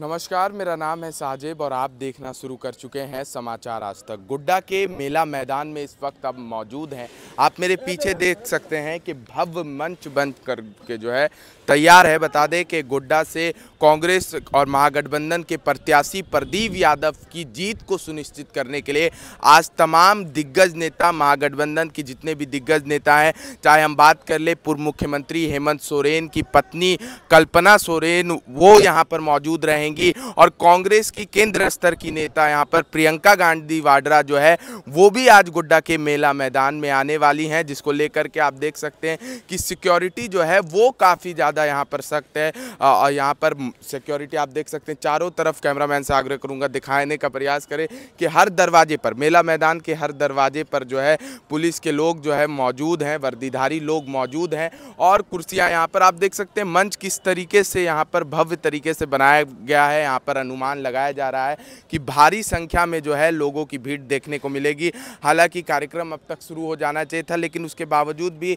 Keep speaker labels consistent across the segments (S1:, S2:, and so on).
S1: नमस्कार मेरा नाम है साजिब और आप देखना शुरू कर चुके हैं समाचार आज तक गुड्डा के मेला मैदान में इस वक्त अब मौजूद हैं आप मेरे पीछे देख सकते हैं कि भव्य मंच बंद करके जो है तैयार है बता दें कि गुड्डा से कांग्रेस और महागठबंधन के प्रत्याशी प्रदीप यादव की जीत को सुनिश्चित करने के लिए आज तमाम दिग्गज नेता महागठबंधन के जितने भी दिग्गज नेता हैं चाहे हम बात कर ले पूर्व मुख्यमंत्री हेमंत सोरेन की पत्नी कल्पना सोरेन वो यहाँ पर मौजूद रहे रहेंगी और कांग्रेस की केंद्र स्तर की नेता यहाँ पर प्रियंका गांधी वाड्रा जो है वो भी आज गोड्डा के मेला मैदान में आने वाली हैं जिसको लेकर के आप देख सकते हैं कि सिक्योरिटी जो है वो काफ़ी ज़्यादा यहाँ पर सख्त है और यहाँ पर सिक्योरिटी आप देख सकते हैं चारों तरफ मैन से आग्रह करूँगा दिखाने का प्रयास करें कि हर दरवाजे पर मेला मैदान के हर दरवाजे पर जो है पुलिस के लोग जो है मौजूद हैं वर्दीधारी लोग मौजूद हैं और कुर्सियाँ यहाँ पर आप देख सकते हैं मंच किस तरीके से यहाँ पर भव्य तरीके से बनाया गया गया है यहाँ पर अनुमान लगाया जा रहा है कि भारी संख्या में जो है लोगों की भीड़ देखने को मिलेगी हालांकि कार्यक्रम अब तक शुरू हो जाना चाहिए था लेकिन उसके बावजूद भी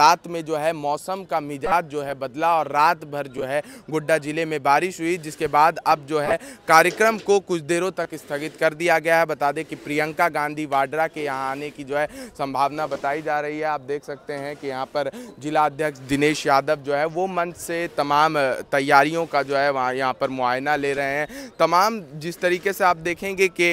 S1: रात में जो है मौसम का मिजाज जो है बदला और रात भर जो है गोड्डा जिले में बारिश हुई जिसके बाद अब जो है कार्यक्रम को कुछ देरों तक स्थगित कर दिया गया है बता दें कि प्रियंका गांधी वाड्रा के यहाँ आने की जो है संभावना बताई जा रही है आप देख सकते हैं कि यहाँ पर जिला अध्यक्ष दिनेश यादव जो है वो मंच से तमाम तैयारियों का जो है वहाँ यहाँ पर मुआयना मुआयना ले रहे हैं तमाम जिस तरीके से आप देखेंगे कि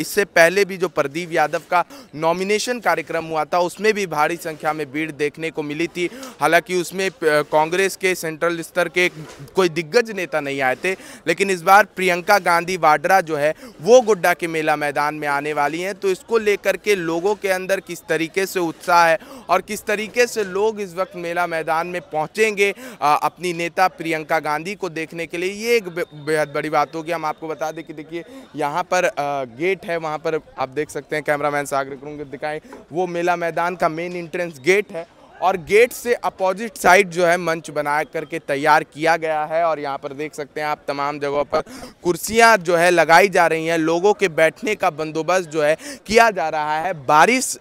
S1: इससे पहले भी जो प्रदीप यादव का नॉमिनेशन कार्यक्रम हुआ था उसमें भी भारी संख्या में भीड़ देखने को मिली थी हालांकि उसमें कांग्रेस के सेंट्रल स्तर के कोई दिग्गज नेता नहीं आए थे लेकिन इस बार प्रियंका गांधी वाड्रा जो है वो गुड्डा के मेला मैदान में आने वाली हैं तो इसको लेकर के लोगों के अंदर किस तरीके से उत्साह है और किस तरीके से लोग इस वक्त मेला मैदान में पहुँचेंगे अपनी नेता प्रियंका गांधी को देखने के लिए ये एक बेहद बड़ी बात होगी हम आपको बता दें कि देखिए यहाँ पर गेट है वहाँ पर आप देख सकते हैं कैमरामैन सागर को दिखाएं वो मेला मैदान का मेन इंट्रेंस गेट है और गेट से अपोजिट साइड जो है मंच बना करके तैयार किया गया है और यहाँ पर देख सकते हैं आप तमाम जगहों पर कुर्सियाँ जो है लगाई जा रही हैं लोगों के बैठने का बंदोबस्त जो है किया जा रहा है बारिश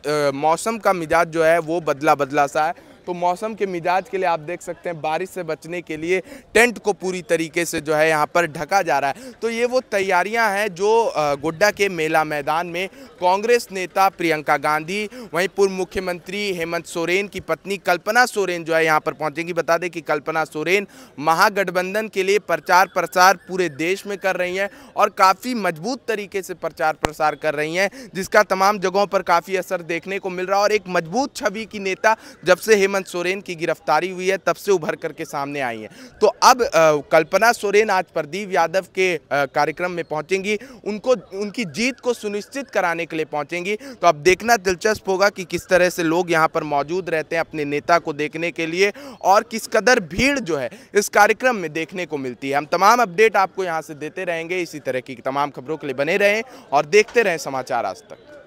S1: मौसम का मिजाज जो है वो बदला बदला सा है तो मौसम के मिजाज के लिए आप देख सकते हैं बारिश से बचने के लिए टेंट को पूरी तरीके से जो है यहाँ पर ढका जा रहा है तो ये वो तैयारियाँ हैं जो गोड्डा के मेला मैदान में कांग्रेस नेता प्रियंका गांधी वहीं पूर्व मुख्यमंत्री हेमंत सोरेन की पत्नी कल्पना सोरेन जो है यहाँ पर पहुँचेंगी बता दें कि कल्पना सोरेन महागठबंधन के लिए प्रचार प्रसार पूरे देश में कर रही हैं और काफ़ी मजबूत तरीके से प्रचार प्रसार कर रही हैं जिसका तमाम जगहों पर काफ़ी असर देखने को मिल रहा है और एक मजबूत छवि की नेता जब से हेमंत हेमंत सोरेन की गिरफ्तारी हुई है तब से उभर करके सामने आई है तो अब कल्पना सोरेन आज प्रदीप यादव के कार्यक्रम में पहुंचेंगी उनको उनकी जीत को सुनिश्चित कराने के लिए पहुंचेंगी तो अब देखना दिलचस्प होगा कि किस तरह से लोग यहाँ पर मौजूद रहते हैं अपने नेता को देखने के लिए और किस कदर भीड़ जो है इस कार्यक्रम में देखने को मिलती है हम तमाम अपडेट आपको यहाँ से देते रहेंगे इसी तरह की तमाम खबरों के लिए बने रहें और देखते रहें समाचार आज तक